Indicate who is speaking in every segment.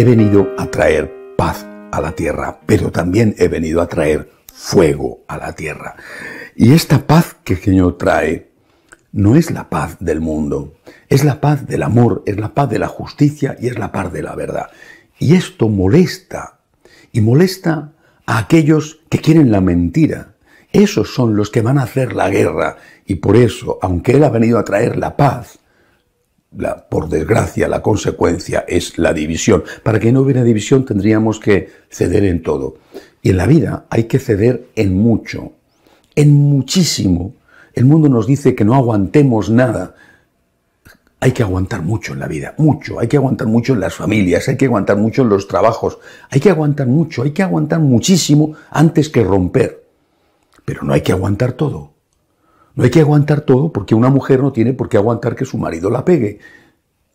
Speaker 1: he venido a traer paz a la tierra, pero también he venido a traer fuego a la tierra. Y esta paz que el Señor trae no es la paz del mundo, es la paz del amor, es la paz de la justicia y es la paz de la verdad. Y esto molesta, y molesta a aquellos que quieren la mentira. Esos son los que van a hacer la guerra y por eso, aunque Él ha venido a traer la paz, por desgracia, la consecuencia es la división. Para que no hubiera división tendríamos que ceder en todo. Y en la vida hay que ceder en mucho, en muchísimo. El mundo nos dice que no aguantemos nada. Hay que aguantar mucho en la vida, mucho. Hay que aguantar mucho en las familias, hay que aguantar mucho en los trabajos. Hay que aguantar mucho, hay que aguantar muchísimo antes que romper. Pero no hay que aguantar todo. No hay que aguantar todo porque una mujer no tiene por qué aguantar que su marido la pegue.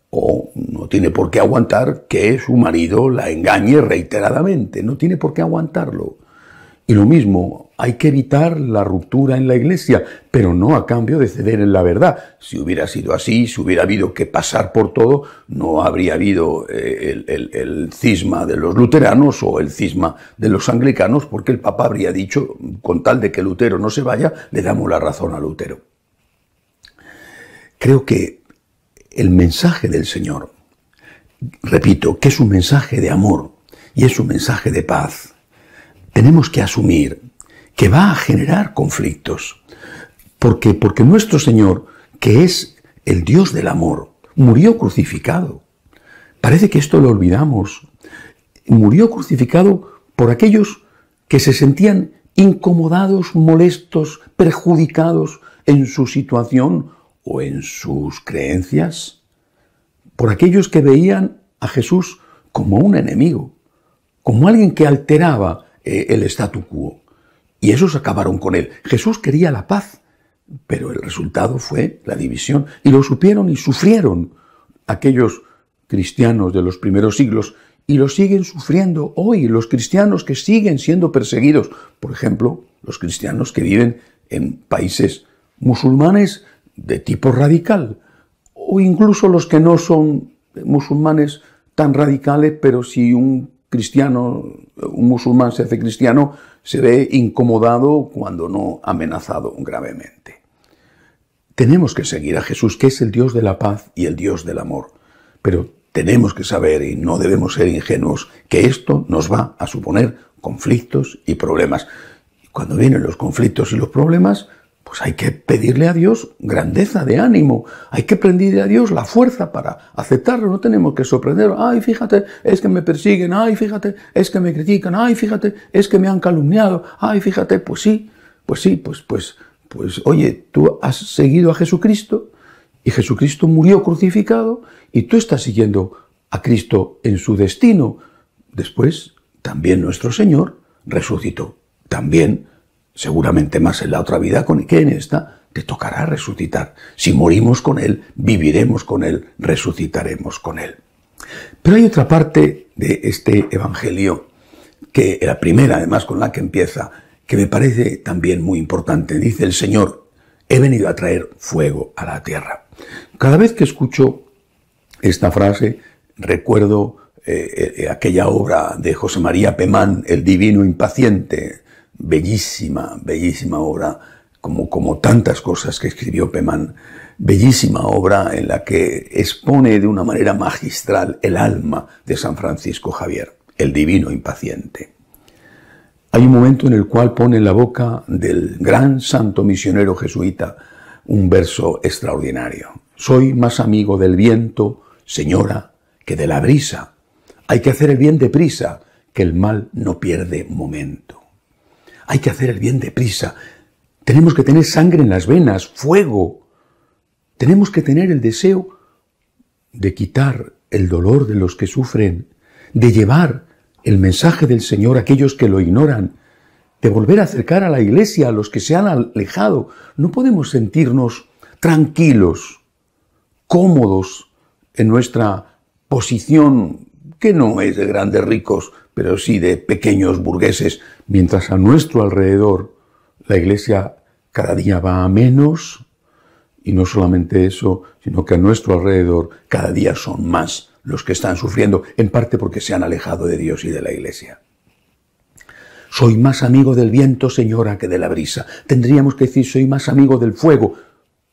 Speaker 1: O no tiene por qué aguantar que su marido la engañe reiteradamente. No tiene por qué aguantarlo. Y lo mismo, hay que evitar la ruptura en la iglesia, pero no a cambio de ceder en la verdad. Si hubiera sido así, si hubiera habido que pasar por todo, no habría habido eh, el, cisma de los luteranos o el cisma de los anglicanos, porque el Papa habría dicho, con tal de que Lutero no se vaya, le damos la razón a Lutero. Creo que el mensaje del Señor, repito, que es un mensaje de amor y es un mensaje de paz, tenemos que asumir que va a generar conflictos. porque Porque nuestro Señor, que es el Dios del amor, murió crucificado. Parece que esto lo olvidamos. Murió crucificado por aquellos que se sentían incomodados, molestos, perjudicados en su situación o en sus creencias, por aquellos que veían a Jesús como un enemigo, como alguien que alteraba eh, el statu quo. Y esos acabaron con él. Jesús quería la paz, pero el resultado fue la división. Y lo supieron y sufrieron aquellos cristianos de los primeros siglos y lo siguen sufriendo hoy los cristianos que siguen siendo perseguidos. Por ejemplo, los cristianos que viven en países musulmanes de tipo radical o incluso los que no son musulmanes tan radicales, pero si un cristiano, un musulmán se hace cristiano, se ve incomodado cuando no amenazado gravemente. Tenemos que seguir a Jesús, que es el Dios de la paz y el Dios del amor, pero tenemos que saber y no debemos ser ingenuos que esto nos va a suponer conflictos y problemas. Cuando vienen los conflictos y los problemas, pues hay que pedirle a Dios grandeza de ánimo, hay que pedirle a Dios la fuerza para aceptarlo, no tenemos que sorprenderlo, ay, fíjate, es que me persiguen, ay, fíjate, es que me critican, ay, fíjate, es que me han calumniado, ay, fíjate, pues sí, pues sí, pues, pues, pues, oye, tú has seguido a Jesucristo y Jesucristo murió crucificado y tú estás siguiendo a Cristo en su destino. Después, también nuestro Señor resucitó, también seguramente más en la otra vida con que en esta, te tocará resucitar. Si morimos con Él, viviremos con Él, resucitaremos con Él. Pero hay otra parte de este Evangelio, que la primera además con la que empieza, que me parece también muy importante. Dice el Señor, he venido a traer fuego a la tierra. Cada vez que escucho esta frase, recuerdo eh, eh, aquella obra de José María Pemán, El Divino Impaciente, bellísima, bellísima obra, como, como tantas cosas que escribió Pemán, bellísima obra en la que expone de una manera magistral el alma de San Francisco Javier, el divino impaciente. Hay un momento en el cual pone en la boca del gran santo misionero jesuita un verso extraordinario. Soy más amigo del viento, señora, que de la brisa. Hay que hacer el bien deprisa, que el mal no pierde momento. Hay que hacer el bien deprisa. Tenemos que tener sangre en las venas, fuego. Tenemos que tener el deseo de quitar el dolor de los que sufren, de llevar el mensaje del Señor a aquellos que lo ignoran, de volver a acercar a la iglesia a los que se han alejado. No podemos sentirnos tranquilos, cómodos en nuestra posición que no es de grandes ricos, pero sí de pequeños burgueses, mientras a nuestro alrededor la iglesia cada día va a menos, y no solamente eso, sino que a nuestro alrededor cada día son más los que están sufriendo, en parte porque se han alejado de Dios y de la iglesia. Soy más amigo del viento, señora, que de la brisa. Tendríamos que decir, soy más amigo del fuego,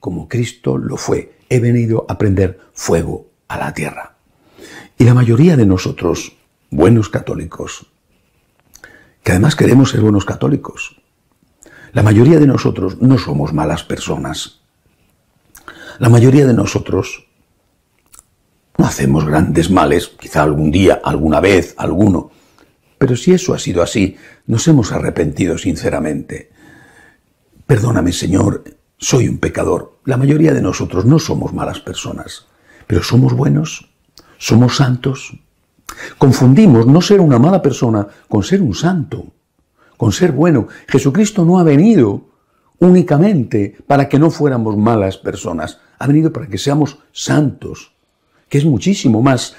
Speaker 1: como Cristo lo fue. He venido a prender fuego a la tierra. Y la mayoría de nosotros, buenos católicos, que además queremos ser buenos católicos, la mayoría de nosotros no somos malas personas. La mayoría de nosotros no hacemos grandes males, quizá algún día, alguna vez, alguno. Pero si eso ha sido así, nos hemos arrepentido sinceramente. Perdóname, Señor, soy un pecador. La mayoría de nosotros no somos malas personas, pero somos buenos. ¿Somos santos? Confundimos no ser una mala persona con ser un santo, con ser bueno. Jesucristo no ha venido únicamente para que no fuéramos malas personas, ha venido para que seamos santos, que es muchísimo más.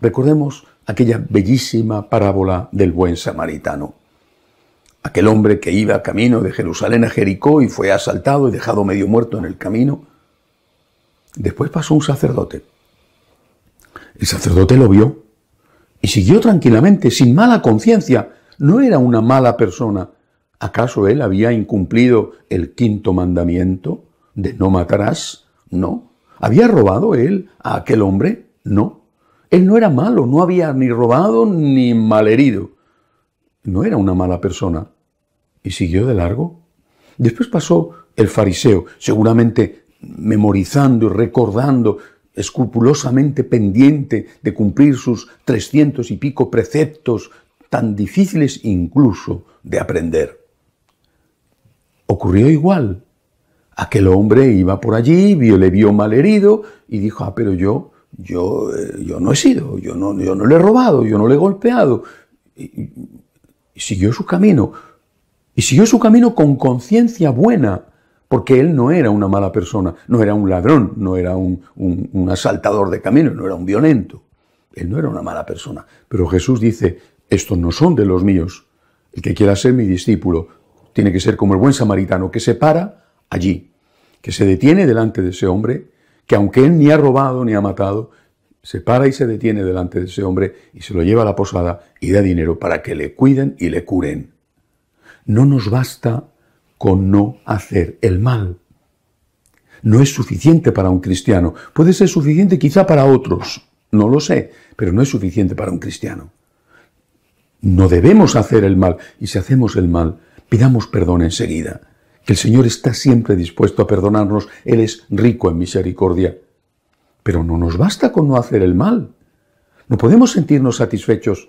Speaker 1: Recordemos aquella bellísima parábola del buen samaritano. Aquel hombre que iba camino de Jerusalén a Jericó y fue asaltado y dejado medio muerto en el camino. Después pasó un sacerdote el sacerdote lo vio y siguió tranquilamente, sin mala conciencia. No era una mala persona. ¿Acaso él había incumplido el quinto mandamiento de no matarás? No. ¿Había robado él a aquel hombre? No. Él no era malo, no había ni robado ni malherido. No era una mala persona. Y siguió de largo. Después pasó el fariseo, seguramente memorizando y recordando escrupulosamente pendiente de cumplir sus trescientos y pico preceptos, tan difíciles incluso de aprender. Ocurrió igual. Aquel hombre iba por allí, le vio malherido y dijo, ah, pero yo, yo, eh, yo no he sido, yo no, no le he robado, yo no le he golpeado. y siguió su camino. Y siguió su camino con conciencia buena porque él no era una mala persona, no era un ladrón, no era un, asaltador de caminos, no era un violento. Él no era una mala persona. Pero Jesús dice, estos no son de los míos. El que quiera ser mi discípulo tiene que ser como el buen samaritano que se para allí, que se detiene delante de ese hombre, que aunque él ni ha robado ni ha matado, se para y se detiene delante de ese hombre y se lo lleva a la posada y da dinero para que le cuiden y le curen. No nos basta con no hacer el mal. No es suficiente para un cristiano. Puede ser suficiente quizá para otros, no lo sé, pero no es suficiente para un cristiano. No debemos hacer el mal, y si hacemos el mal, pidamos perdón enseguida, que el Señor está siempre dispuesto a perdonarnos, Él es rico en misericordia. Pero no nos basta con no hacer el mal. No podemos sentirnos satisfechos,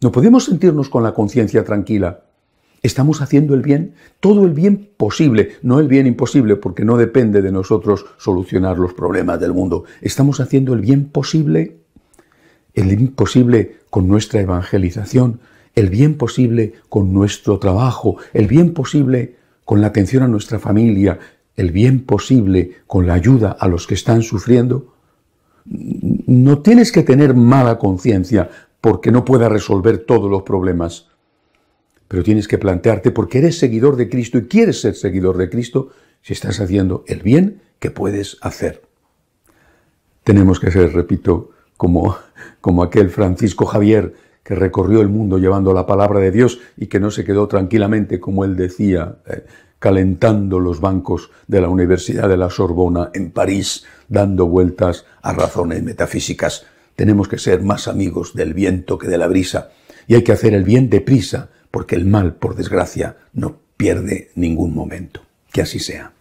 Speaker 1: no podemos sentirnos con la conciencia tranquila estamos haciendo el bien, todo el bien posible, no el bien imposible, porque no depende de nosotros solucionar los problemas del mundo. Estamos haciendo el bien posible, el imposible con nuestra evangelización, el bien posible con nuestro trabajo, el bien posible con la atención a nuestra familia, el bien posible con la ayuda a los que están sufriendo. No tienes que tener mala conciencia porque no pueda resolver todos los problemas pero tienes que plantearte porque eres seguidor de Cristo y quieres ser seguidor de Cristo si estás haciendo el bien que puedes hacer. Tenemos que ser, repito, como, como aquel Francisco Javier que recorrió el mundo llevando la palabra de Dios y que no se quedó tranquilamente, como él decía, eh, calentando los bancos de la Universidad de la Sorbona en París, dando vueltas a razones metafísicas. Tenemos que ser más amigos del viento que de la brisa, y hay que hacer el bien deprisa, porque el mal, por desgracia, no pierde ningún momento. Que así sea.